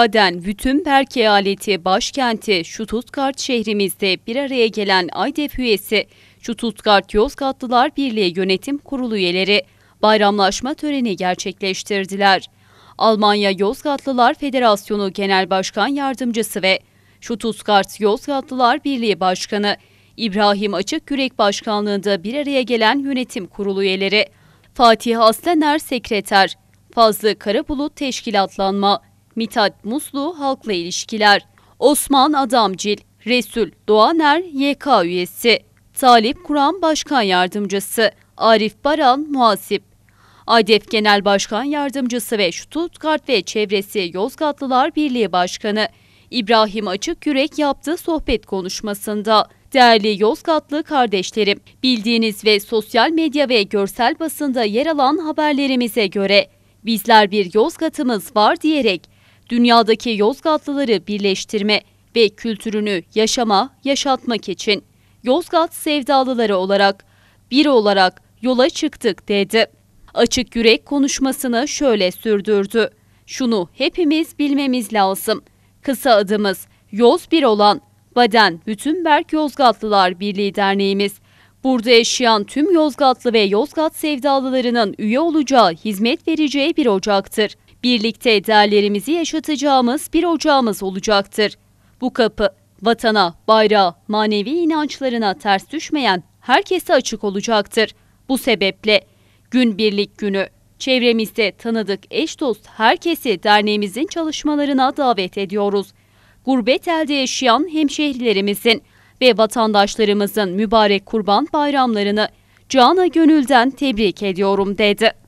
Baden, Berke aleti başkenti Stuttgart şehrimizde bir araya gelen AYDEP üyesi Stuttgart Yozgatlılar Birliği Yönetim Kurulu üyeleri bayramlaşma töreni gerçekleştirdiler. Almanya Yozgatlılar Federasyonu Genel Başkan Yardımcısı ve Stuttgart Yozgatlılar Birliği Başkanı İbrahim Açık Yürek Başkanlığı'nda bir araya gelen yönetim kurulu üyeleri Fatih Aslaner Sekreter, Fazlı Karabulut Teşkilatlanma, Mithat Muslu Halkla İlişkiler, Osman Adamcil, Resul Doğaner YK üyesi, Talip Kur'an Başkan Yardımcısı, Arif Baran Muhasip, ADEF Genel Başkan Yardımcısı ve Stuttgart ve Çevresi Yozgatlılar Birliği Başkanı İbrahim Açık Yürek yaptığı sohbet konuşmasında Değerli Yozgatlı kardeşlerim, bildiğiniz ve sosyal medya ve görsel basında yer alan haberlerimize göre bizler bir Yozgat'ımız var diyerek dünyadaki Yozgatlıları birleştirme ve kültürünü yaşama, yaşatmak için Yozgat sevdalıları olarak bir olarak yola çıktık dedi. Açık yürek konuşmasını şöyle sürdürdü. Şunu hepimiz bilmemiz lazım. Kısa adımız Yoz bir olan Baden Bütünberk Yozgatlılar Birliği Derneğimiz. Burada yaşayan tüm Yozgatlı ve Yozgat sevdalılarının üye olacağı, hizmet vereceği bir ocaktır. Birlikte değerlerimizi yaşatacağımız bir ocağımız olacaktır. Bu kapı vatana, bayrağa, manevi inançlarına ters düşmeyen herkese açık olacaktır. Bu sebeple gün birlik günü çevremizde tanıdık eş dost herkesi derneğimizin çalışmalarına davet ediyoruz. Gurbet elde yaşayan hemşehrilerimizin ve vatandaşlarımızın mübarek kurban bayramlarını cana gönülden tebrik ediyorum dedi.